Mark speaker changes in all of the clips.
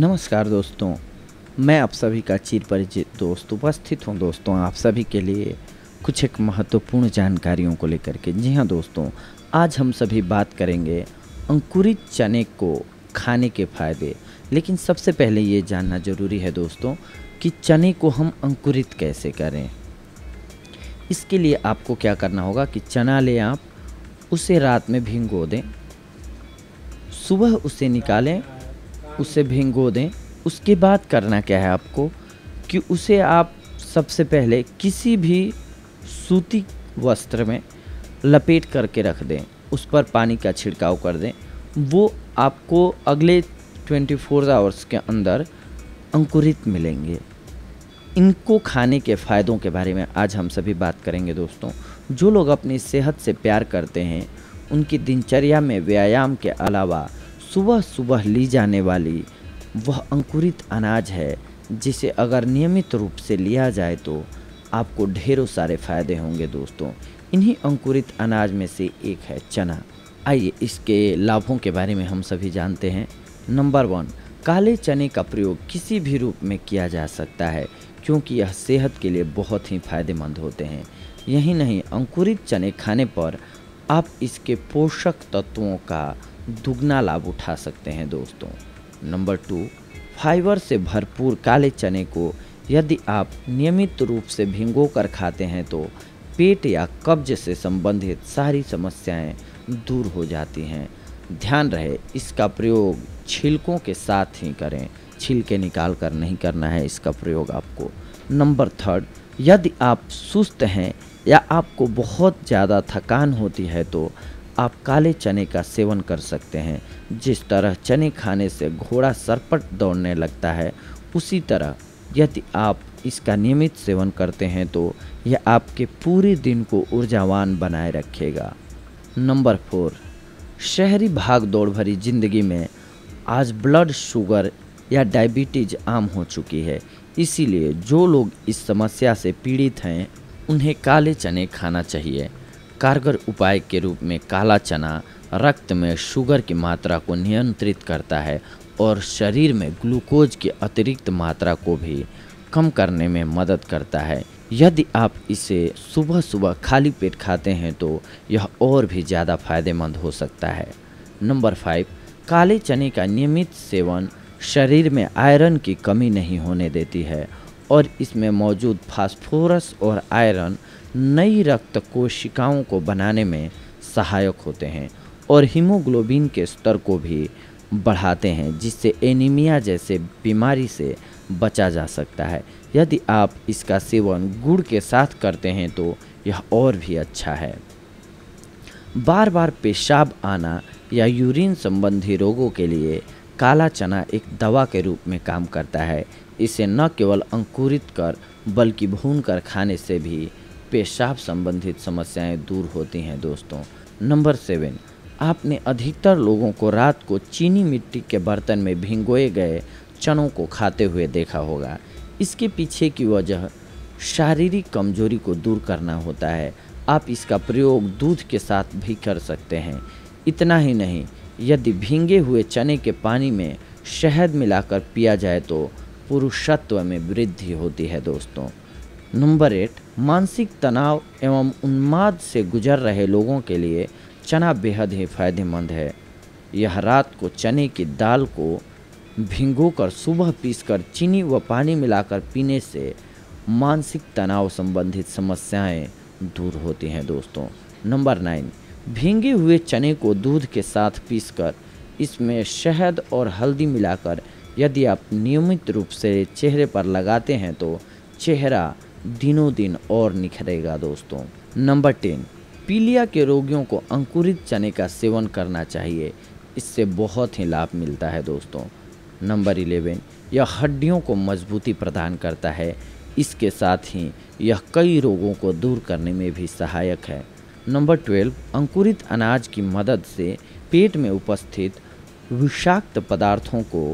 Speaker 1: नमस्कार दोस्तों मैं आप सभी का चिर परिचित दोस्त उपस्थित हूँ दोस्तों आप सभी के लिए कुछ एक महत्वपूर्ण जानकारियों को लेकर के जी हाँ दोस्तों आज हम सभी बात करेंगे अंकुरित चने को खाने के फायदे लेकिन सबसे पहले ये जानना ज़रूरी है दोस्तों कि चने को हम अंकुरित कैसे करें इसके लिए आपको क्या करना होगा कि चना लें आप उसे रात में भिंगो दें सुबह उसे निकालें उसे भिंगो दें उसके बाद करना क्या है आपको कि उसे आप सबसे पहले किसी भी सूती वस्त्र में लपेट करके रख दें उस पर पानी का छिड़काव कर दें वो आपको अगले 24 आवर्स के अंदर अंकुरित मिलेंगे इनको खाने के फ़ायदों के बारे में आज हम सभी बात करेंगे दोस्तों जो लोग अपनी सेहत से प्यार करते हैं उनकी दिनचर्या में व्यायाम के अलावा सुबह सुबह ली जाने वाली वह अंकुरित अनाज है जिसे अगर नियमित रूप से लिया जाए तो आपको ढेरों सारे फायदे होंगे दोस्तों इन्हीं अंकुरित अनाज में से एक है चना आइए इसके लाभों के बारे में हम सभी जानते हैं नंबर वन काले चने का प्रयोग किसी भी रूप में किया जा सकता है क्योंकि यह सेहत के लिए बहुत ही फायदेमंद होते हैं यही नहीं अंकुरित चने खाने पर आप इसके पोषक तत्वों का दुगना लाभ उठा सकते हैं दोस्तों नंबर टू फाइबर से भरपूर काले चने को यदि आप नियमित रूप से भिंगो कर खाते हैं तो पेट या कब्ज से संबंधित सारी समस्याएं दूर हो जाती हैं ध्यान रहे इसका प्रयोग छिलकों के साथ ही करें छिलके निकाल कर नहीं करना है इसका प्रयोग आपको नंबर थर्ड यदि आप सुस्त हैं या आपको बहुत ज़्यादा थकान होती है तो आप काले चने का सेवन कर सकते हैं जिस तरह चने खाने से घोड़ा सरपट दौड़ने लगता है उसी तरह यदि आप इसका नियमित सेवन करते हैं तो यह आपके पूरे दिन को ऊर्जावान बनाए रखेगा नंबर फोर शहरी भाग दौड़ भरी ज़िंदगी में आज ब्लड शुगर या डायबिटीज आम हो चुकी है इसीलिए जो लोग इस समस्या से पीड़ित हैं उन्हें काले चने खाना चाहिए कारगर उपाय के रूप में काला चना रक्त में शुगर की मात्रा को नियंत्रित करता है और शरीर में ग्लूकोज की अतिरिक्त मात्रा को भी कम करने में मदद करता है यदि आप इसे सुबह सुबह खाली पेट खाते हैं तो यह और भी ज़्यादा फायदेमंद हो सकता है नंबर फाइव काले चने का नियमित सेवन शरीर में आयरन की कमी नहीं होने देती है और इसमें मौजूद फास्फोरस और आयरन नई रक्त कोशिकाओं को बनाने में सहायक होते हैं और हीमोग्लोबिन के स्तर को भी बढ़ाते हैं जिससे एनीमिया जैसे बीमारी से बचा जा सकता है यदि आप इसका सेवन गुड़ के साथ करते हैं तो यह और भी अच्छा है बार बार पेशाब आना या यूरिन संबंधी रोगों के लिए काला चना एक दवा के रूप में काम करता है इसे न केवल अंकुरित कर बल्कि भून कर खाने से भी पेशाब संबंधित समस्याएं दूर होती हैं दोस्तों नंबर सेवन आपने अधिकतर लोगों को रात को चीनी मिट्टी के बर्तन में भिंगोए गए चनों को खाते हुए देखा होगा इसके पीछे की वजह शारीरिक कमजोरी को दूर करना होता है आप इसका प्रयोग दूध के साथ भी कर सकते हैं इतना ही नहीं यदि भींगे हुए चने के पानी में शहद मिलाकर पिया जाए तो पुरुषत्व में वृद्धि होती है दोस्तों नंबर एट मानसिक तनाव एवं उन्माद से गुजर रहे लोगों के लिए चना बेहद ही फायदेमंद है यह रात को चने की दाल को कर सुबह पीसकर चीनी व पानी मिलाकर पीने से मानसिक तनाव संबंधित समस्याएं दूर होती हैं दोस्तों नंबर नाइन भींगे हुए चने को दूध के साथ पीसकर इसमें शहद और हल्दी मिलाकर यदि आप नियमित रूप से चेहरे पर लगाते हैं तो चेहरा दिनों दिन और निखरेगा दोस्तों नंबर टेन पीलिया के रोगियों को अंकुरित चने का सेवन करना चाहिए इससे बहुत ही लाभ मिलता है दोस्तों नंबर इलेवन यह हड्डियों को मजबूती प्रदान करता है इसके साथ ही यह कई रोगों को दूर करने में भी सहायक है नंबर ट्वेल्व अंकुरित अनाज की मदद से पेट में उपस्थित विषाक्त पदार्थों को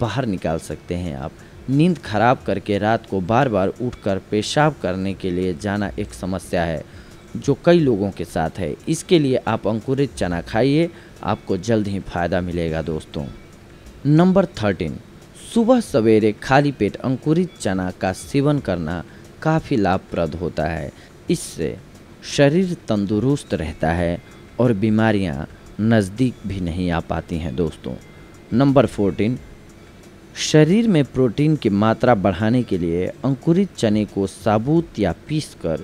Speaker 1: बाहर निकाल सकते हैं आप नींद खराब करके रात को बार बार उठकर पेशाब करने के लिए जाना एक समस्या है जो कई लोगों के साथ है इसके लिए आप अंकुरित चना खाइए आपको जल्द ही फायदा मिलेगा दोस्तों नंबर थर्टीन सुबह सवेरे खाली पेट अंकुरित चना का सेवन करना काफ़ी लाभप्रद होता है इससे शरीर तंदुरुस्त रहता है और बीमारियां नज़दीक भी नहीं आ पाती हैं दोस्तों नंबर फोर्टीन शरीर में प्रोटीन की मात्रा बढ़ाने के लिए अंकुरित चने को साबुत या पीसकर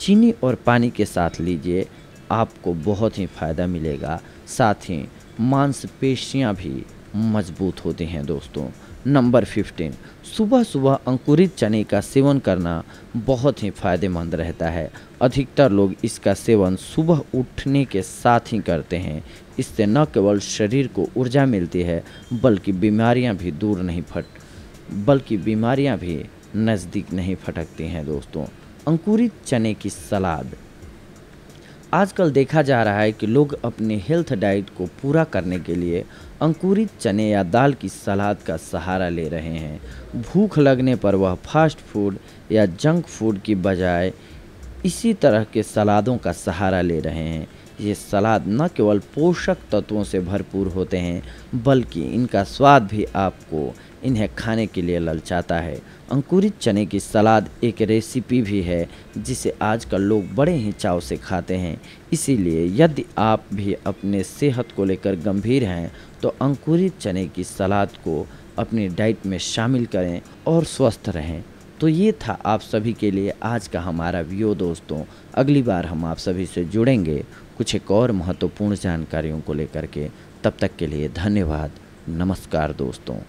Speaker 1: चीनी और पानी के साथ लीजिए आपको बहुत ही फ़ायदा मिलेगा साथ ही मांसपेशियाँ भी मजबूत होते हैं दोस्तों नंबर फिफ्टीन सुबह सुबह अंकुरित चने का सेवन करना बहुत ही फायदेमंद रहता है अधिकतर लोग इसका सेवन सुबह उठने के साथ ही करते हैं इससे न केवल शरीर को ऊर्जा मिलती है बल्कि बीमारियां भी दूर नहीं फट बल्कि बीमारियां भी नज़दीक नहीं फटकती हैं दोस्तों अंकुरित चने की सलाद आजकल देखा जा रहा है कि लोग अपने हेल्थ डाइट को पूरा करने के लिए अंकुरित चने या दाल की सलाद का सहारा ले रहे हैं भूख लगने पर वह फास्ट फूड या जंक फूड की बजाय इसी तरह के सलादों का सहारा ले रहे हैं ये सलाद न केवल पोषक तत्वों से भरपूर होते हैं बल्कि इनका स्वाद भी आपको इन्हें खाने के लिए ललचाता है अंकुरित चने की सलाद एक रेसिपी भी है जिसे आजकल लोग बड़े ही चाव से खाते हैं इसीलिए यदि आप भी अपने सेहत को लेकर गंभीर हैं तो अंकुरित चने की सलाद को अपनी डाइट में शामिल करें और स्वस्थ रहें तो ये था आप सभी के लिए आज का हमारा वीडियो दोस्तों अगली बार हम आप सभी से जुड़ेंगे कुछ एक और महत्वपूर्ण जानकारियों को लेकर के तब तक के लिए धन्यवाद नमस्कार दोस्तों